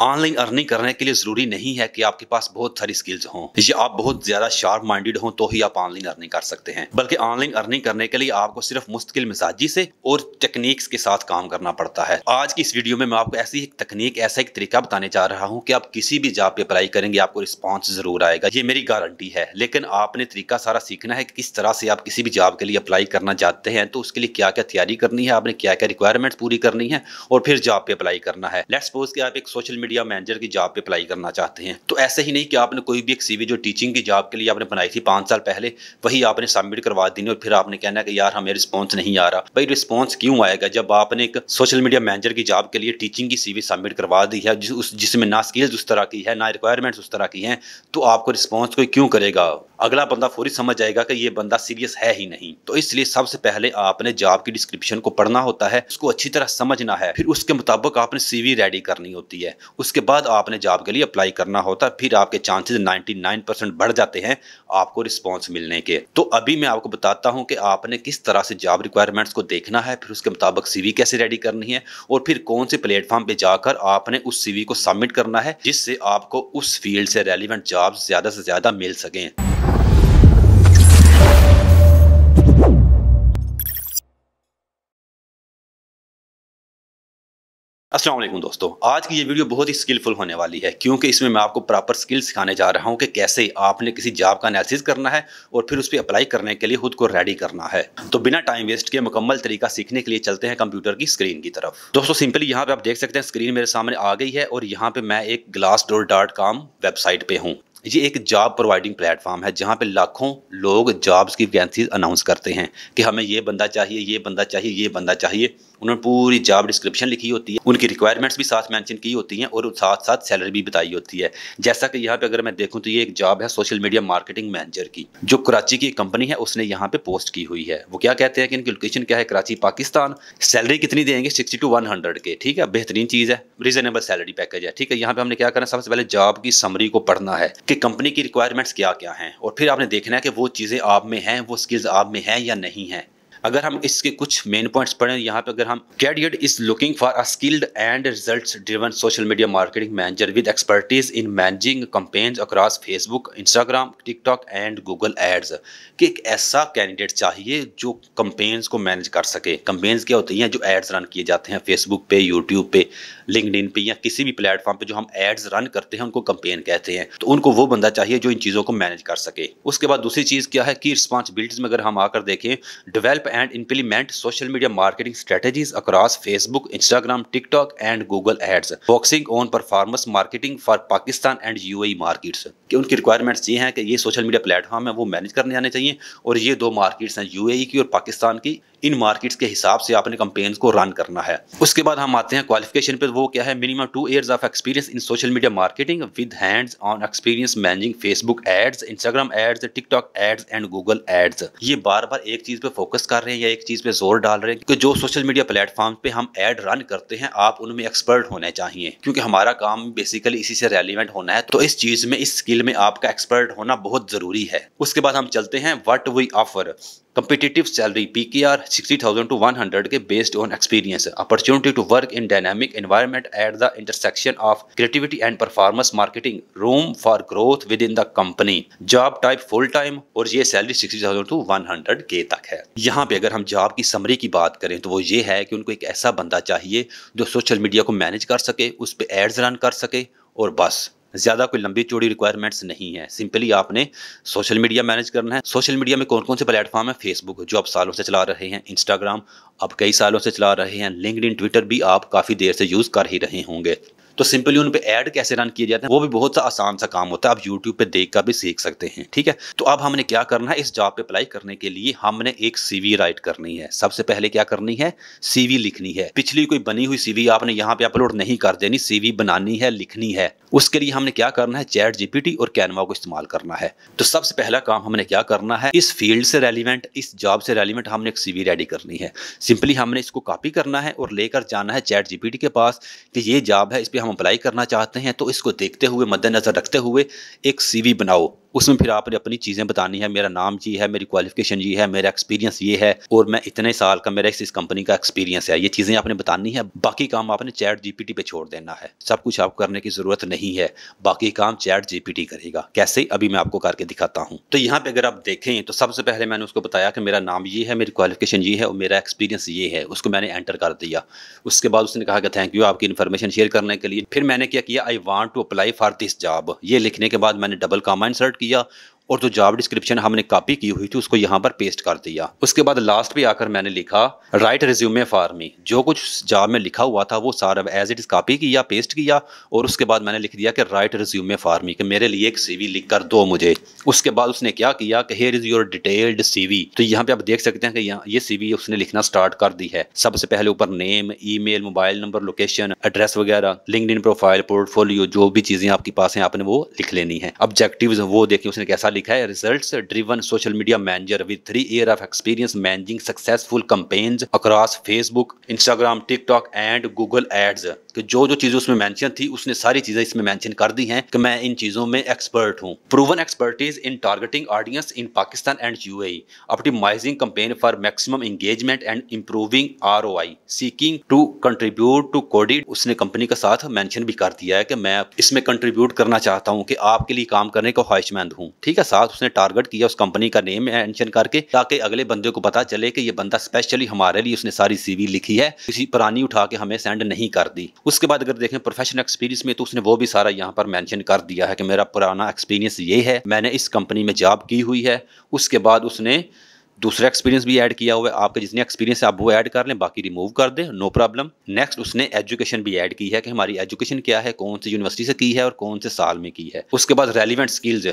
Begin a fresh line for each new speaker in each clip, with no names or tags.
online earning करने के लिए ज़रूरी नहीं है कि आपके पास बहुत सारी स्किल्स हों या आप बहुत ज़्यादा शार्प माइंडेड हों तो ही आप ऑनलाइन अर्निंग कर सकते हैं बल्कि ऑनलाइन अर्निंग करने के लिए आपको सिर्फ मुश्किल मिजाजी से और टेक्निक्स के साथ काम करना पड़ता है आज की इस वीडियो में मैं आपको ऐसी एक तकनीक ऐसा एक तरीका बताने जा रहा हूँ कि आप किसी भी जॉब पे अप्लाई करेंगे आपको रिस्पॉन्स ज़रूर आएगा ये मेरी गारंटी है लेकिन आपने तरीका सारा सीखना है कि किस तरह से आप किसी भी जॉब के लिए अप्लाई करना चाहते हैं तो उसके लिए क्या क्या तैयारी करनी है आपने क्या क्या रिक्वायरमेंट पूरी करनी है और फिर जॉब पे अप्लाई करना है लेट्स सपोज की आप एक सोशल मीडिया मीडिया मैनेजर की जॉब पे अप्लाई करना चाहते हैं तो ऐसे ही नहीं कि आपने कोई भी एक सीवी जो टीचिंग की जॉब के लिए आपने बनाई थी पाँच साल पहले वही आपने सबमिट करवा देनी और फिर आपने कहना कि यार हमें रिस्पॉन्स नहीं आ रहा भाई रिस्पॉन्स क्यों आएगा जब आपने एक सोशल मीडिया मैनेजर की जॉब के लिए टीचिंग की सीवी सबमिट करवा दी है जिसमें ना स्किल्स उस तरह की है ना रिक्वायरमेंट्स उस तरह की हैं तो आपको रिस्पॉन्स कोई क्यों करेगा अगला बंदा फौरी समझ जाएगा कि ये बंदा सीरियस है ही नहीं तो इसलिए सबसे पहले आपने जॉब की डिस्क्रिप्शन को पढ़ना होता है उसको अच्छी तरह समझना है फिर उसके मुताबिक आपने सीवी रेडी करनी होती है उसके बाद आपने जॉब के लिए अप्लाई करना होता है फिर आपके चांसेस नाइन परसेंट बढ़ जाते हैं आपको रिस्पॉन्स मिलने के तो अभी मैं आपको बताता हूँ कि आपने किस तरह से जॉब रिक्वायरमेंट्स को देखना है फिर उसके मुताबिक सीवी कैसे रेडी करनी है और फिर कौन से प्लेटफॉर्म पर जाकर आपने उस सीवी को सबमिट करना है जिससे आपको उस फील्ड से रेलिवेंट जॉब ज्यादा से ज्यादा मिल सकें असलम दोस्तों आज की ये वीडियो बहुत ही स्किलफुल होने वाली है क्योंकि इसमें मैं आपको प्रॉपर स्किल सिखाने जा रहा हूँ कि कैसे आपने किसी जॉब का एनालिसिस करना है और फिर उस पर अप्लाई करने के लिए खुद को रेडी करना है तो बिना टाइम वेस्ट के मुकम्मल तरीका सीखने के लिए चलते हैं कंप्यूटर की स्क्रीन की तरफ दोस्तों सिंपली यहाँ पे आप देख सकते हैं स्क्रीन मेरे सामने आ गई है और यहाँ पे मैं एक ग्लास वेबसाइट पे हूँ ये एक जॉब प्रोवाइडिंग प्लेटफॉर्म है जहाँ पे लाखों लोग जॉब्स की वैकेंसीज अनाउंस करते हैं कि हमें ये बंदा चाहिए ये बंदा चाहिए ये बंदा चाहिए उन्होंने पूरी जॉब डिस्क्रिप्शन लिखी होती है उनकी रिक्वायरमेंट्स भी साथ मेंशन की होती हैं और साथ साथ सैलरी भी बताई होती है जैसा कि यहाँ पे अगर मैं देखूँ तो ये एक जॉब है सोशल मीडिया मार्केटिंग मैनेजर की जो कराची की कंपनी है उसने यहाँ पे पोस्ट की हुई है वो क्या कहते हैं कि इनकी लोकेशन क्या है कराची पाकिस्तान सैलरी कितनी देंगे सिक्सटी टू वन हंड्रेड के ठीक है बेहतरीन चीज़ है रीजनेबल सैलरी पैकेज है ठीक है यहाँ पे हमने क्या करना सबसे पहले जॉब की समरी को पढ़ना है कि कंपनी की रिक्वायरमेंट्स क्या क्या हैं और फिर आपने देखना है कि वो चीज़ें आप में हैं वो स्किल्स आप में हैं या नहीं है अगर हम इसके कुछ मेन पॉइंट्स पढ़ें यहाँ पे अगर हम कैडियड is looking for a skilled and result driven social media marketing manager with expertise in managing campaigns across Facebook Instagram TikTok and Google ads कि एक ऐसा कैंडिडेट चाहिए जो कंपेन्स को मैनेज कर सके कंपेन्स क्या होती हैं जो एड्स रन किए जाते हैं फेसबुक पे यूट्यूब पे लिंकड पे या किसी भी प्लेटफॉर्म पे जो हम एड्स रन करते हैं उनको कंपेन कहते हैं तो उनको वो बंदा चाहिए जो इन चीज़ों को मैनेज कर सके उसके बाद दूसरी चीज़ क्या है कि रिस्पॉन्सिबिलिटीज में अगर हम आकर देखें develop and implement social media marketing strategies across Facebook, Instagram, TikTok and Google Ads, focusing on performance marketing for Pakistan and UAE markets कि उनकी रिक्वायरमेंट्स ये हैं कि ये सोशल मीडिया प्लेटफॉर्म है वो मैनेज करने जाने चाहिए और ये दो मार्केट्स हैं यूएई e की और पाकिस्तान की इन मार्केट्स के हिसाब से आपने कंपेन्स को रन करना है उसके बाद हम आते हैं क्वालिफिकेशन पे वो क्या है minimum two years of experience in social media marketing with hands on experience managing Facebook ads Instagram ads TikTok ads and Google ads ये बार बार एक चीज पे फोकस कर कर रहे हैं या एक चीज़ पे जोर डाल रहे हैं क्योंकि जो सोशल मीडिया प्लेटफॉर्म पे हम एड रन करते हैं आप उनमें एक्सपर्ट होने चाहिए क्योंकि हमारा काम बेसिकली इसी से रेलिवेंट होना है तो इस चीज़ में इस स्किल में आपका एक्सपर्ट होना बहुत ज़रूरी है उसके बाद हम चलते हैं what we offer competitive salary P K R sixty thousand to one hundred K based on experience opportunity to work in dynamic environment at the intersection of creativity and performance marketing room for growth within the company job type full time और ये salary sixty thousand to one hundred K तक है यहाँ पे अगर हम job की summary की बात करें तो वो ये है कि उनको एक ऐसा बंदा चाहिए जो सोशल मीडिया को मैनेज कर सके उस पर एड्स रन कर सके और बस ज़्यादा कोई लंबी चौड़ी रिक्वायरमेंट्स नहीं है सिंपली आपने सोशल मीडिया मैनेज करना है सोशल मीडिया में कौन कौन से प्लेटफॉर्म है फेसबुक जो आप सालों से चला रहे हैं इंस्टाग्राम आप कई सालों से चला रहे हैं लिंकड ट्विटर भी आप काफ़ी देर से यूज़ कर ही रहे होंगे तो सिंपली उन पर एड कैसे रन किए जाते हैं वो भी बहुत सा आसान सा काम होता है आप यूट्यूब पर देख कर भी सीख सकते हैं ठीक है तो अब हमने क्या करना है इस जॉब पे अप्लाई करने के लिए हमने एक सीवी राइट करनी है सबसे पहले क्या करनी है सीवी लिखनी है पिछली कोई बनी हुई सीवी आपने यहाँ पे अपलोड नहीं कर देनी सीवी बनानी है लिखनी है उसके लिए हमने क्या करना है चैट जीपीटी और कैनवा को इस्तेमाल करना है तो सबसे पहला काम हमने क्या करना है इस फील्ड से रेलिवेंट इस जॉब से रेलिवेंट हमने एक सीवी रेडी करनी है सिंपली हमने इसको कॉपी करना है और लेकर जाना है चैट जीपीटी के पास कि ये जॉब है इस पर हम हम अप्लाई करना चाहते हैं तो इसको देखते हुए मद्देनज़र रखते हुए एक सीवी बनाओ उसमें फिर आपने अपनी चीज़ें बतानी है मेरा नाम ये है मेरी क्वालिफिकेशन ये है मेरा एक्सपीरियंस ये है और मैं इतने साल का मेरा इस, कंपनी का एक्सपीरियंस है ये चीज़ें आपने बतानी है बाकी काम आपने चैट जीपीटी पे छोड़ देना है सब कुछ आपको करने की ज़रूरत नहीं है बाकी काम चैट जी करेगा कैसे अभी मैं आपको करके दिखाता हूँ तो यहाँ पर अगर आप देखें तो सबसे पहले मैंने उसको बताया कि मेरा नाम ये है मेरी क्वालिफिकेशन ये है और मेरा एक्सपीरियंस ये है उसको मैंने एंटर कर दिया उसके बाद उसने कहा कि थैंक यू आपकी इन्फॉर्मेशन शेयर करने के लिए फिर मैंने क्या किया I want to apply for this job ये लिखने के बाद मैंने डबल कामा इंसर्ट 比较 और जो जॉब डिस्क्रिप्शन हमने कॉपी की हुई थी उसको यहाँ पर पेस्ट कर दिया उसके बाद लास्ट पे आकर मैंने लिखा राइट रिज्यूमे फॉर मी जो कुछ जॉब में लिखा हुआ था वो सारा एज इट इज कॉपी किया पेस्ट किया और उसके बाद मैंने लिख दिया कि राइट रिज्यूमे फॉर मी कि मेरे लिए एक सीवी लिख कर दो मुझे उसके बाद उसने क्या किया कि here is your detailed CV तो यहाँ पे आप देख सकते हैं कि यहाँ ये सीवी उसने लिखना स्टार्ट कर दी है सबसे पहले ऊपर name mail mobile number location address वगैरह इन प्रोफाइल पोर्टफोलियो जो भी चीजें आपके पास हैं आपने वो लिख लेनी है ऑब्जेक्टिव वो देखें उसने कैसा लिखा है results driven social media manager with three year of experience managing successful campaigns across Facebook Instagram TikTok and Google ads कि जो जो चीज़ें उसमें मेंशन थी उसने सारी चीज़ें इसमें मेंशन कर दी हैं कि मैं इन चीज़ों में एक्सपर्ट हूँ proven expertise in targeting audience in Pakistan and UAE optimizing campaign for maximum engagement and improving ROI seeking to contribute to कोडिड उसने कंपनी के साथ मैंशन भी कर दिया है कि मैं इसमें कंट्रीब्यूट करना चाहता हूँ कि आपके लिए काम करने का ख्वाहिशमंद हूँ ठीक है साथ उसने टारगेट किया उस कंपनी का नेम मेंशन करके ताकि अगले बंदे को पता चले कि ये बंदा स्पेशली हमारे लिए उसने सारी सीवी लिखी है किसी पुरानी उठा के हमें सेंड नहीं कर दी उसके बाद अगर देखें प्रोफेशनल एक्सपीरियंस में तो उसने वो भी सारा यहाँ पर मैंशन कर दिया है कि मेरा पुराना एक्सपीरियंस ये है मैंने इस कंपनी में जॉब की हुई है उसके बाद उसने दूसरा एक्सपीरियंस भी ऐड किया हुआ है आपके जितने एक्सपीरियंस है आप वो ऐड कर लें बाकी रिमूव कर दें नो प्रॉब्लम नेक्स्ट उसने एजुकेशन भी ऐड की है कि हमारी एजुकेशन क्या है कौन सी यूनिवर्सिटी से की है और कौन से साल में की है उसके बाद relevant skills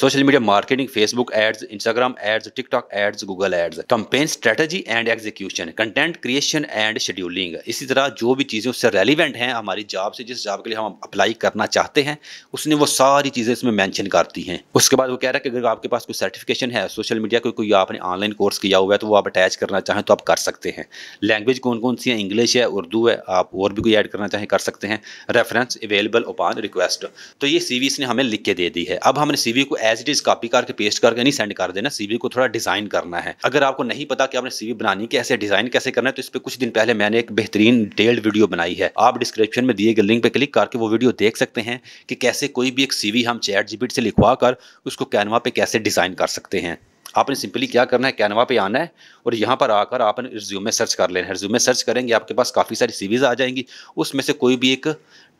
social media marketing Facebook ads Instagram ads TikTok ads Google ads campaign strategy and execution content creation and scheduling इसी तरह जो भी चीज़ें उससे रेलिवेंट हैं हमारी जॉब से जिस जॉब के लिए हम अप्लाई करना चाहते हैं उसने वो सारी चीज़ें इसमें मैंशन करती हैं उसके बाद वो कह रहा है कि अगर आपके पास कोई सर्टिफिकेशन है सोशल मीडिया कोई कोई आपने ऑनलाइन कोर्स किया हुआ है तो वो आप अटैच करना चाहें तो आप कर सकते हैं लैंग्वेज कौन कौन सी है इंग्लिश है उर्दू है आप और भी कोई ऐड करना चाहें कर सकते हैं रेफरेंस अवेलेबल अपॉन रिक्वेस्ट तो ये सी ने हमें लिख के दे दी है अब हमने सी सीवी को एज इट इज कॉपी करके पेस्ट करके नहीं सेंड कर देना सीवी को थोड़ा डिजाइन करना है अगर आपको नहीं पता कि आपने सीवी बनानी कैसे डिजाइन कैसे करना है तो इस पर कुछ दिन पहले मैंने एक बेहतरीन डेल्ड वीडियो बनाई है आप डिस्क्रिप्शन में दिए गए लिंक पर क्लिक करके वो वीडियो देख सकते हैं कि कैसे कोई भी एक सीवी हम चैट जीबीट से लिखवा कर उसको कैनवा पे कैसे डिजाइन कर सकते हैं आपने सिंपली क्या करना है कैनवा पे आना है और यहाँ पर आकर आपने रिज्यूमे सर्च कर लेना है रिज्यूमे सर्च करेंगे आपके पास काफ़ी सारी सीवीज़ आ जाएंगी उसमें से कोई भी एक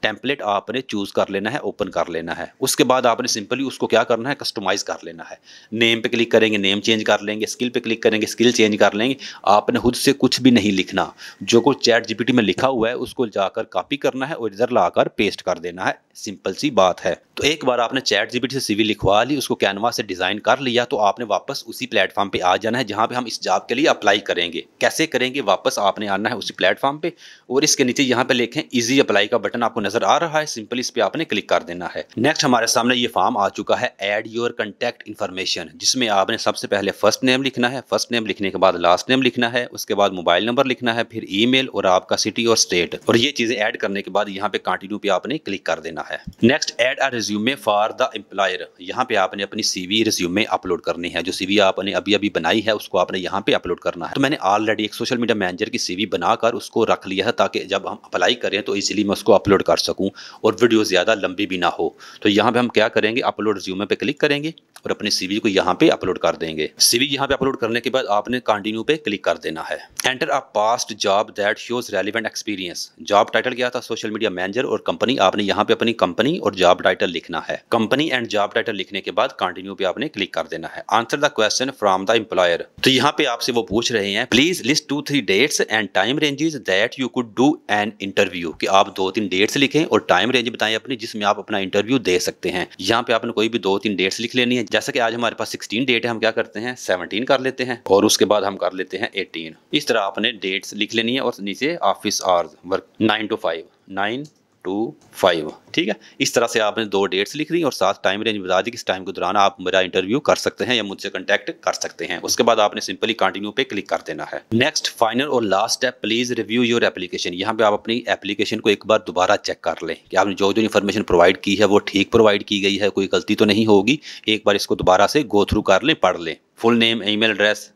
टेम्पलेट आपने चूज़ कर लेना है ओपन कर लेना है उसके बाद आपने सिंपली उसको क्या करना है कस्टमाइज़ कर लेना है नेम पे क्लिक करेंगे नेम चेंज कर लेंगे स्किल पे क्लिक करेंगे स्किल चेंज कर लेंगे आपने खुद से कुछ भी नहीं लिखना जो कुछ चैट जीपीटी में लिखा हुआ है उसको जाकर कॉपी करना है और इधर लाकर पेस्ट कर देना है सिंपल सी बात है तो एक बार आपने चैट जीपीटी से सीवी लिखवा ली उसको कैनवा से डिज़ाइन कर लिया तो आपने वापस उसी प्लेटफॉर्म पे आ जाना है जहां पर हम इस जॉब के लिए अप्लाई करेंगे कैसे करेंगे वापस आपने आना है उसी प्लेटफॉर्म पर और इसके नीचे यहाँ पे लिखें इजी अप्लाई का बटन आपको नजर आ रहा है सिंपली इस पे आपने क्लिक कर देना है नेक्स्ट हमारे सामने ये फॉर्म आ चुका है एड योर कंटेक्ट इन्फॉर्मेशन जिसमें आपने सबसे पहले फर्स्ट नेम लिखना है फर्स्ट नेम लिखने के बाद लास्ट नेम लिखना है उसके बाद मोबाइल नंबर लिखना है फिर ई और आपका सिटी और स्टेट और ये चीजें ऐड करने के बाद यहाँ पे कंटिन्यू पे आपने क्लिक कर देना है next add a resume for the employer यहाँ पे आपने अपनी सीवी रिज्यूमे अपलोड करनी है जो सीवी आपने अभी अभी बनाई है उसको आपने यहाँ पे अपलोड करना है तो मैंने ऑलरेडी एक सोशल मीडिया मैनेजर की सीवी बनाकर उसको रख लिया है ताकि जब हम अप्लाई करें तो इजिली मैं उसको अपलोड कर कर सकूँ और वीडियो ज़्यादा लंबी भी ना हो तो यहाँ पर हम क्या करेंगे अपलोड रिज्यूमे पर क्लिक करेंगे और अपने सी को यहाँ पर अपलोड कर देंगे सी सीवी यहाँ अपलोड करने के बाद आपने कंटिन्यू पर क्लिक कर देना है enter a past job that shows relevant experience job title क्या था सोशल मीडिया मैनेजर और कंपनी आपने यहाँ पे अपनी कंपनी और जॉब टाइटल लिखना है कंपनी एंड जॉब टाइटल लिखने के बाद कंटिन्यू पे आपने क्लिक कर देना है answer the question from the employer तो यहाँ पे आपसे वो पूछ रहे हैं please list two three dates and time ranges that you could do an interview कि आप दो तीन डेट्स लिख लिखें और टाइम रेंज बताएं अपनी जिसमें आप अपना इंटरव्यू दे सकते हैं यहाँ पे आपने कोई भी दो तीन डेट्स लिख लेनी है जैसा कि आज हमारे पास सिक्सटीन डेट है हम क्या करते हैं सेवनटीन कर लेते हैं और उसके बाद हम कर लेते हैं एटीन इस तरह आपने डेट्स लिख लेनी है और नीचे office hours work nine to five nine to five ठीक है इस तरह से आपने दो डेट्स लिख दी और साथ टाइम रेंज बता दी कि इस टाइम के दौरान आप मेरा इंटरव्यू कर सकते हैं या मुझसे कॉन्टैक्ट कर सकते हैं उसके बाद आपने सिंपली कंटिन्यू पे क्लिक कर देना है नेक्स्ट फाइनल और last step please review your application यहाँ पे आप अपनी एप्लीकेशन को एक बार दोबारा चेक कर लें कि आपने जो जो इन्फॉर्मेशन प्रोवाइड की है वो ठीक प्रोवाइड की गई है कोई गलती तो नहीं होगी एक बार इसको दोबारा से गो थ्रू कर लें पढ़ लें full name e address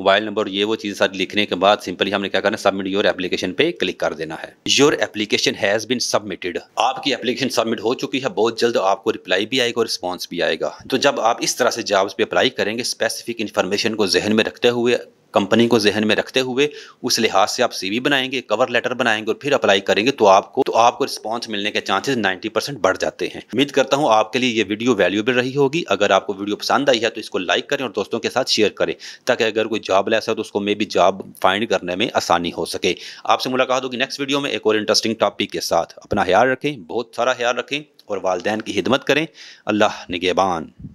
mobile number ये वो चीज़ सारी लिखने के बाद सिंपली हमने क्या करना है सबमिट योर एप्लीकेशन पे क्लिक कर देना है your application has been submitted आपकी एप्लीकेशन सबमिट हो चुकी है बहुत जल्द आपको रिप्लाई भी आएगा और रिस्पॉन्स भी आएगा तो जब आप इस तरह से जॉब्स पे अप्लाई करेंगे स्पेसिफिक इन्फॉर्मेशन को जहन में रखते हुए कंपनी को जहन में रखते हुए उस लिहाज से आप सीवी बनाएंगे कवर लेटर बनाएंगे और फिर अप्लाई करेंगे तो आपको तो आपको रिस्पांस मिलने के चांसेस 90 परसेंट बढ़ जाते हैं उम्मीद करता हूँ आपके लिए ये वीडियो वैल्यूबल रही होगी अगर आपको वीडियो पसंद आई है तो इसको लाइक करें और दोस्तों के साथ शेयर करें ताकि अगर कोई जॉब लेस है तो उसको मे भी जॉब फाइंड करने में आसानी हो सके आपसे मुलाकात होगी नेक्स्ट वीडियो में एक और इंटरेस्टिंग टॉपिक के साथ अपना ख्याल रखें बहुत सारा ख्याल रखें और वालदेन की खिदमत करें अल्लाह निगेबान